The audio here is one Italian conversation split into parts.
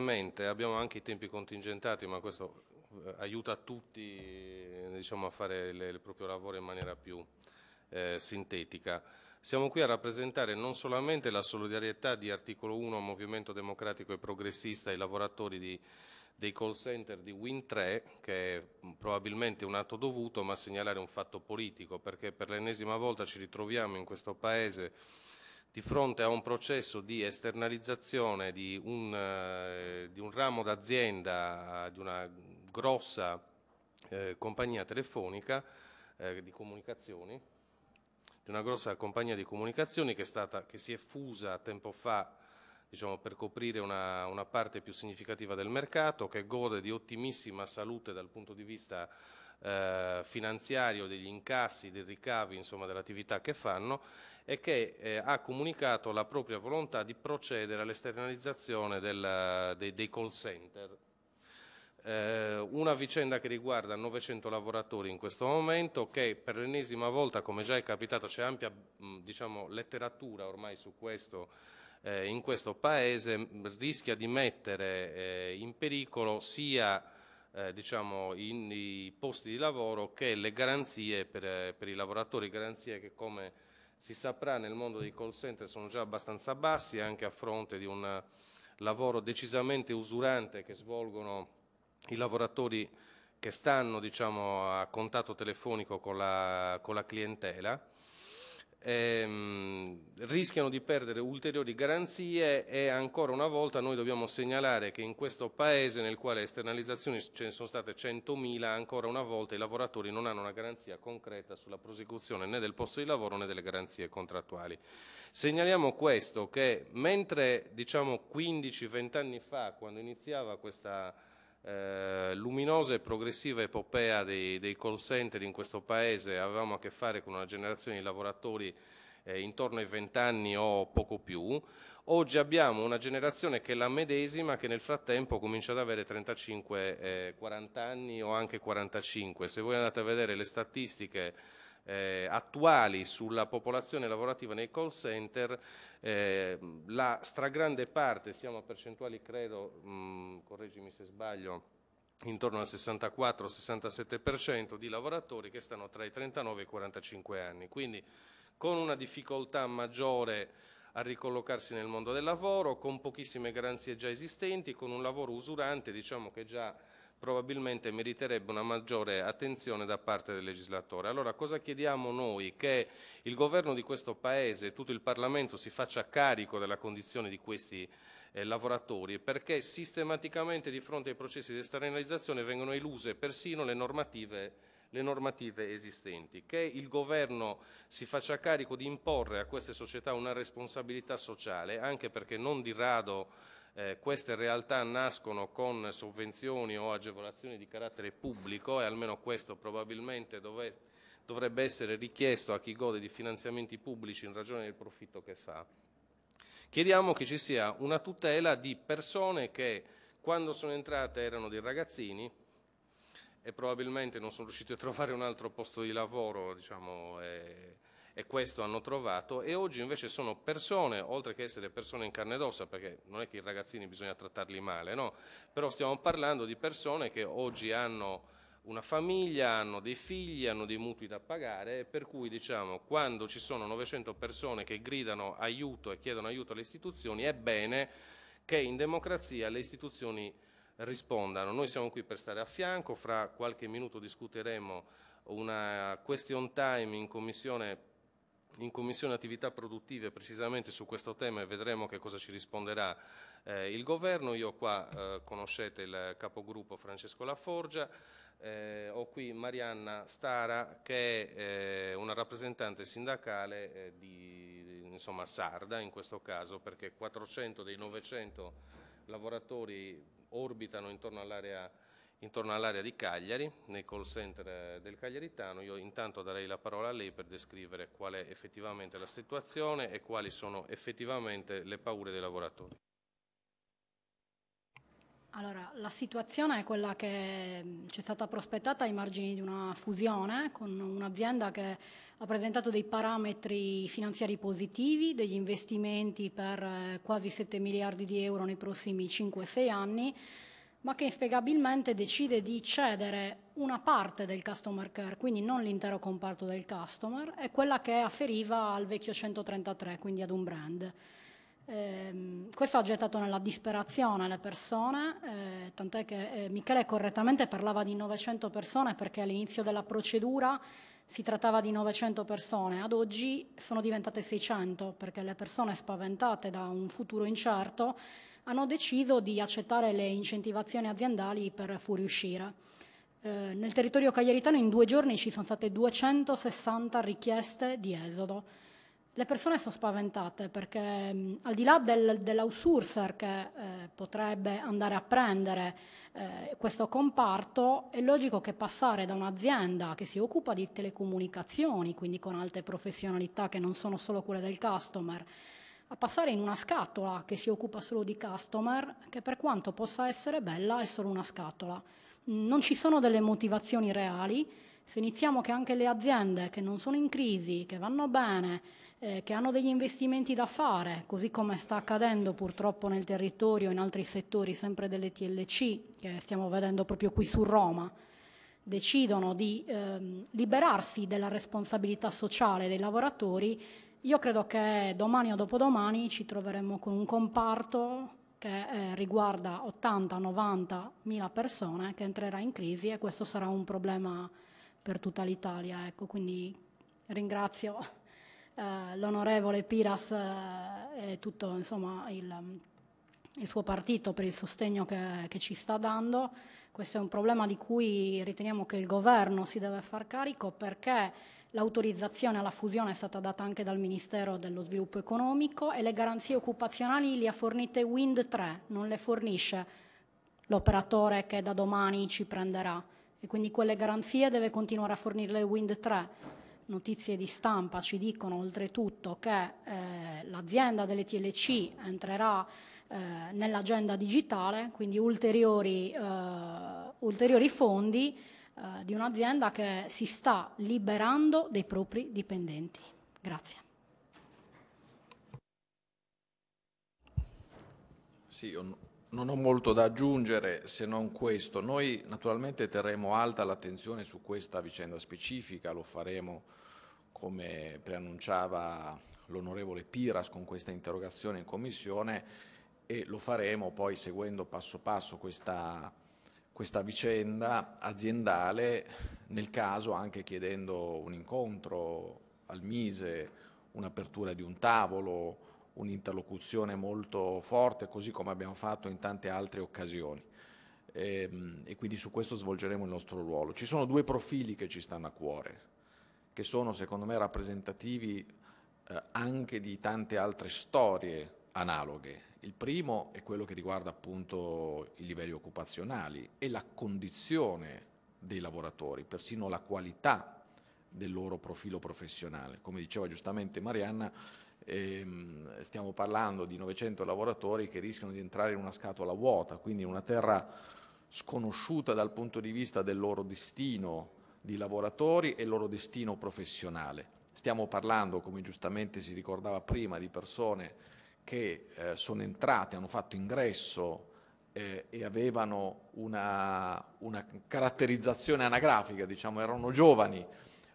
velocemente, abbiamo anche i tempi contingentati, ma questo eh, aiuta tutti diciamo, a fare le, il proprio lavoro in maniera più eh, sintetica. Siamo qui a rappresentare non solamente la solidarietà di articolo 1 Movimento Democratico e Progressista ai lavoratori di, dei call center di Win3, che è probabilmente un atto dovuto, ma segnalare un fatto politico, perché per l'ennesima volta ci ritroviamo in questo Paese di fronte a un processo di esternalizzazione di un, eh, di un ramo d'azienda di una grossa eh, compagnia telefonica eh, di comunicazioni, di una grossa compagnia di comunicazioni che, è stata, che si è fusa tempo fa diciamo, per coprire una, una, parte più significativa del mercato, che gode di ottimissima salute dal punto di vista eh, finanziario, degli incassi, dei ricavi, insomma, dell'attività che fanno e che eh, ha comunicato la propria volontà di procedere all'esternalizzazione eh, dei, dei call center eh, una vicenda che riguarda 900 lavoratori in questo momento che per l'ennesima volta, come già è capitato, c'è ampia diciamo, letteratura ormai su questo eh, in questo Paese, rischia di mettere eh, in pericolo sia eh, diciamo, in, i posti di lavoro che le garanzie per, eh, per i lavoratori, garanzie che come si saprà nel mondo dei call center sono già abbastanza bassi anche a fronte di un lavoro decisamente usurante che svolgono i lavoratori che stanno diciamo, a contatto telefonico con la, con la clientela. E, ehm, rischiano di perdere ulteriori garanzie e ancora una volta noi dobbiamo segnalare che in questo paese nel quale esternalizzazioni ce ne sono state 100.000 ancora una volta i lavoratori non hanno una garanzia concreta sulla prosecuzione né del posto di lavoro né delle garanzie contrattuali. Segnaliamo questo che mentre diciamo 15-20 anni fa quando iniziava questa eh, luminosa e progressiva epopea dei, dei call center in questo paese avevamo a che fare con una generazione di lavoratori eh, intorno ai 20 anni o poco più, oggi abbiamo una generazione che è la medesima che nel frattempo comincia ad avere 35, eh, 40 anni o anche 45. Se voi andate a vedere le statistiche eh, attuali sulla popolazione lavorativa nei call center, eh, la stragrande parte, siamo a percentuali credo, mh, mm, correggimi se sbaglio, intorno al 64-67% di lavoratori che stanno tra i 39 e i 45 anni. Quindi con una difficoltà maggiore a ricollocarsi nel mondo del lavoro, con pochissime garanzie già esistenti, con un lavoro usurante, diciamo che già probabilmente meriterebbe una maggiore attenzione da parte del legislatore. Allora cosa chiediamo noi? Che il governo di questo Paese e tutto il Parlamento si faccia carico della condizione di questi eh, lavoratori perché sistematicamente di fronte ai processi di esternalizzazione vengono eluse persino le normative le normative esistenti, che il governo si faccia carico di imporre a queste società una responsabilità sociale, anche perché non di rado eh, queste realtà nascono con sovvenzioni o agevolazioni di carattere pubblico e almeno questo probabilmente dove, dovrebbe essere richiesto a chi gode di finanziamenti pubblici in ragione del profitto che fa. Chiediamo che ci sia una tutela di persone che quando sono entrate erano dei ragazzini, e probabilmente non sono riusciti a trovare un altro posto di lavoro, diciamo, e, e, questo hanno trovato, e oggi invece sono persone, oltre che essere persone in carne ed ossa, perché non è che i ragazzini bisogna trattarli male, no? Però stiamo parlando di persone che oggi hanno una famiglia, hanno dei figli, hanno dei mutui da pagare, per cui diciamo quando ci sono 900 persone che gridano aiuto e chiedono aiuto alle istituzioni, è bene che in democrazia le istituzioni rispondano. Noi siamo qui per stare a fianco, fra qualche minuto discuteremo una question time in commissione in Commissione Attività Produttive precisamente su questo tema e vedremo che cosa ci risponderà eh, il Governo. Io qua eh, conoscete il capogruppo Francesco Laforgia, eh, ho qui Marianna Stara che è eh, una rappresentante sindacale eh, di, insomma, sarda in questo caso perché 400 dei 900 lavoratori orbitano intorno all'area all di Cagliari, nei call center eh, del Cagliaritano. Io intanto darei la parola a lei per descrivere qual è effettivamente la situazione e quali sono effettivamente le paure dei lavoratori. Allora, la situazione è quella che mm, ci è stata prospettata ai margini di una fusione con un'azienda che ha presentato dei parametri finanziari positivi, degli investimenti per eh, quasi 7 miliardi di euro nei prossimi 5-6 anni, ma che inspiegabilmente decide di cedere una parte del customer care, quindi non l'intero comparto del customer, e quella che afferiva al vecchio 133, quindi ad un brand. Eh, questo ha gettato nella disperazione le persone, eh, tant'è che eh, Michele correttamente parlava di 900 persone perché all'inizio della procedura si trattava di 900 persone, ad oggi sono diventate 600 perché le persone spaventate da un futuro incerto hanno deciso di accettare le incentivazioni aziendali per fuoriuscire. Eh, nel territorio cagliaritano in due giorni ci sono state 260 richieste di esodo le persone sono spaventate perché mh, mm, al di là del, dell'outsourcer che eh, potrebbe andare a prendere eh, questo comparto, è logico che passare da un'azienda che si occupa di telecomunicazioni, quindi con alte professionalità che non sono solo quelle del customer, a passare in una scatola che si occupa solo di customer, che per quanto possa essere bella è solo una scatola. Mh, mm, non ci sono delle motivazioni reali se iniziamo che anche le aziende che non sono in crisi, che vanno bene, eh, che hanno degli investimenti da fare, così come sta accadendo purtroppo nel territorio, in altri settori, sempre delle TLC, che stiamo vedendo proprio qui su Roma, decidono di eh, liberarsi della responsabilità sociale dei lavoratori, io credo che domani o dopodomani ci troveremo con un comparto che eh, riguarda 80-90 mila persone che entrerà in crisi e questo sarà un problema per tutta l'Italia. Ecco, quindi ringrazio eh, l'onorevole Piras eh, e tutto insomma, il, il, suo partito per il sostegno che, che, ci sta dando. Questo è un problema di cui riteniamo che il governo si deve far carico perché l'autorizzazione alla fusione è stata data anche dal Ministero dello Sviluppo Economico e le garanzie occupazionali le ha fornite Wind 3, non le fornisce l'operatore che da domani ci prenderà e quindi quelle garanzie deve continuare a fornirle Wind 3. Notizie di stampa ci dicono oltretutto che eh, l'azienda delle TLC entrerà eh, nell'agenda digitale, quindi ulteriori, eh, ulteriori fondi eh, di un'azienda che si sta liberando dei propri dipendenti. Grazie. Sì, on- non ho molto da aggiungere se non questo. Noi naturalmente terremo alta l'attenzione su questa vicenda specifica, lo faremo come preannunciava l'onorevole Piras con questa interrogazione in commissione e lo faremo poi seguendo passo passo questa, questa vicenda aziendale, nel caso anche chiedendo un incontro al Mise, un'apertura di un tavolo, un'interlocuzione molto forte, così come abbiamo fatto in tante altre occasioni. E, ehm, e, quindi su questo svolgeremo il nostro ruolo. Ci sono due profili che ci stanno a cuore, che sono secondo me rappresentativi eh, anche di tante altre storie analoghe. Il primo è quello che riguarda appunto i livelli occupazionali e la condizione dei lavoratori, persino la qualità del loro profilo professionale. Come diceva giustamente Marianna, Ehm, stiamo parlando di 900 lavoratori che rischiano di entrare in una scatola vuota, quindi una terra sconosciuta dal punto di vista del loro destino di lavoratori e il loro destino professionale. Stiamo parlando, come giustamente si ricordava prima, di persone che eh, sono entrate, hanno fatto ingresso eh, e avevano una, una caratterizzazione anagrafica, diciamo erano giovani,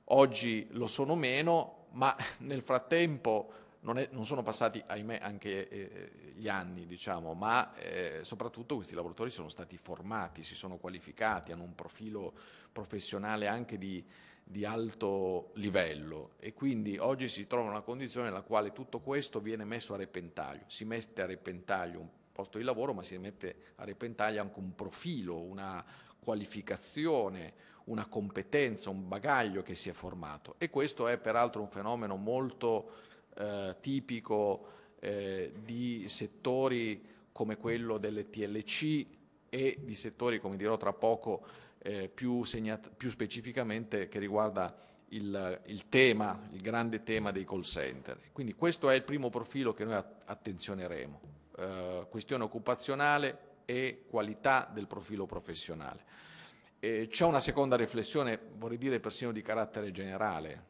oggi lo sono meno, ma nel frattempo non, è, non, sono passati, ahimè, anche eh, eh, gli anni, diciamo, ma eh, soprattutto questi lavoratori sono stati formati, si sono qualificati, hanno un profilo professionale anche di, di alto livello e quindi oggi si trova in una condizione nella quale tutto questo viene messo a repentaglio, si mette a repentaglio un posto di lavoro, ma si mette a repentaglio anche un profilo, una qualificazione, una competenza, un bagaglio che si è formato e questo è peraltro un fenomeno molto eh, tipico eh, di settori come quello delle TLC e di settori, come dirò tra poco, eh, più, segnat- più, specificamente che riguarda il, il, tema, il grande tema dei call center. Quindi questo è il primo profilo che noi att- attenzioneremo, eh, questione occupazionale e qualità del profilo professionale. E c'è una seconda riflessione, vorrei dire persino di carattere generale,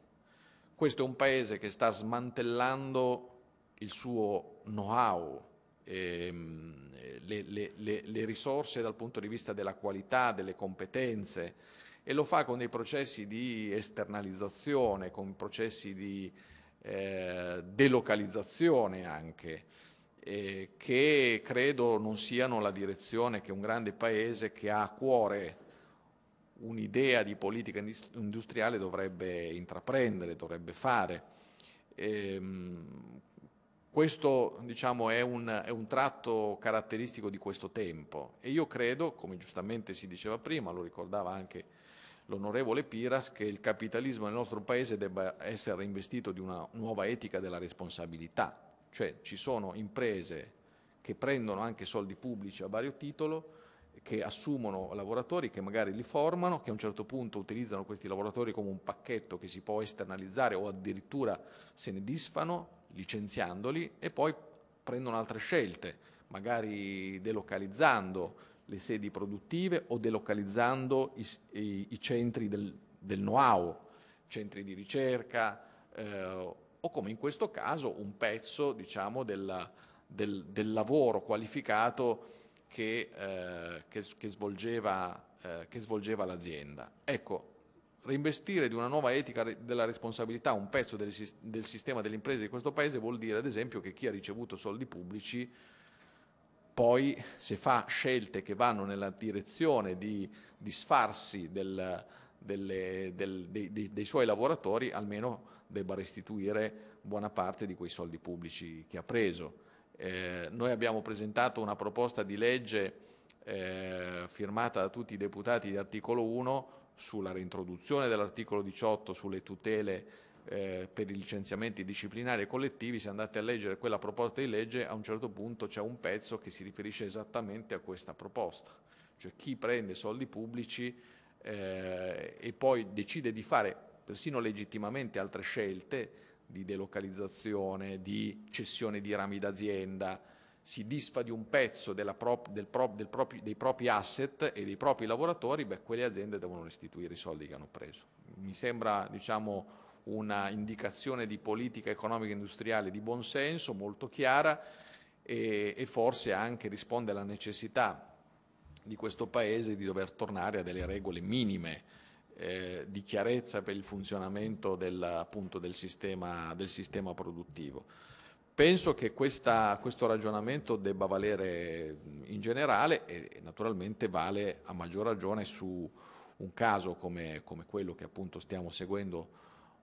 questo è un paese che sta smantellando il suo know-how, ehm, le, le, le, le, risorse dal punto di vista della qualità, delle competenze e lo fa con dei processi di esternalizzazione, con processi di eh, delocalizzazione anche, eh, che credo non siano la direzione che un grande paese che ha a cuore un'idea di politica industriale dovrebbe intraprendere, dovrebbe fare. Ehm, questo diciamo, è, un, è, un, tratto caratteristico di questo tempo e io credo, come giustamente si diceva prima, lo ricordava anche l'onorevole Piras, che il capitalismo nel nostro Paese debba essere investito di una nuova etica della responsabilità, cioè ci sono imprese che prendono anche soldi pubblici a vario titolo, che assumono lavoratori, che magari li formano, che a un certo punto utilizzano questi lavoratori come un pacchetto che si può esternalizzare o addirittura se ne disfano licenziandoli e poi prendono altre scelte, magari delocalizzando le sedi produttive o delocalizzando i, i, i centri del, del know-how, centri di ricerca eh, o come in questo caso un pezzo diciamo, della, del, del lavoro qualificato che, eh, che, che, svolgeva, eh, che svolgeva l'azienda. Ecco, reinvestire di una nuova etica della responsabilità un pezzo del, del sistema delle imprese di questo paese vuol dire ad esempio che chi ha ricevuto soldi pubblici poi se fa scelte che vanno nella direzione di disfarsi del, delle, del, dei, dei, dei, suoi lavoratori almeno debba restituire buona parte di quei soldi pubblici che ha preso. Eh, noi abbiamo presentato una proposta di legge eh, firmata da tutti i deputati di articolo 1 sulla reintroduzione dell'articolo 18 sulle tutele eh, per i licenziamenti disciplinari e collettivi, se andate a leggere quella proposta di legge, a un certo punto c'è un pezzo che si riferisce esattamente a questa proposta, cioè chi prende soldi pubblici eh, e poi decide di fare persino legittimamente altre scelte di delocalizzazione, di cessione di rami d'azienda, si disfa di un pezzo prop, del prop, del propri, dei propri asset e dei propri lavoratori, beh, quelle aziende devono restituire i soldi che hanno preso. Mi sembra diciamo, una indicazione di politica economica e industriale di buon senso, molto chiara, e, e forse anche risponde alla necessità di questo Paese di dover tornare a delle regole minime eh, di chiarezza per il funzionamento del, appunto, del, sistema, del sistema, produttivo. Penso che questa, questo ragionamento debba valere in generale e naturalmente vale a maggior ragione su un caso come, come quello che appunto stiamo seguendo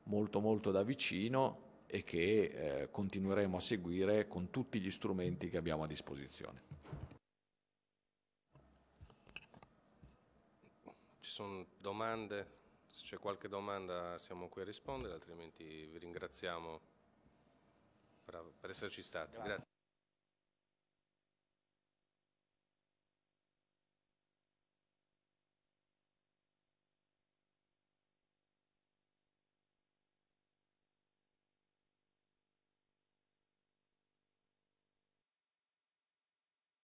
molto molto da vicino e che eh, continueremo a seguire con tutti gli strumenti che abbiamo a disposizione. sono domande, se c'è qualche domanda siamo qui a rispondere, altrimenti vi ringraziamo per esserci stati. Grazie. Grazie.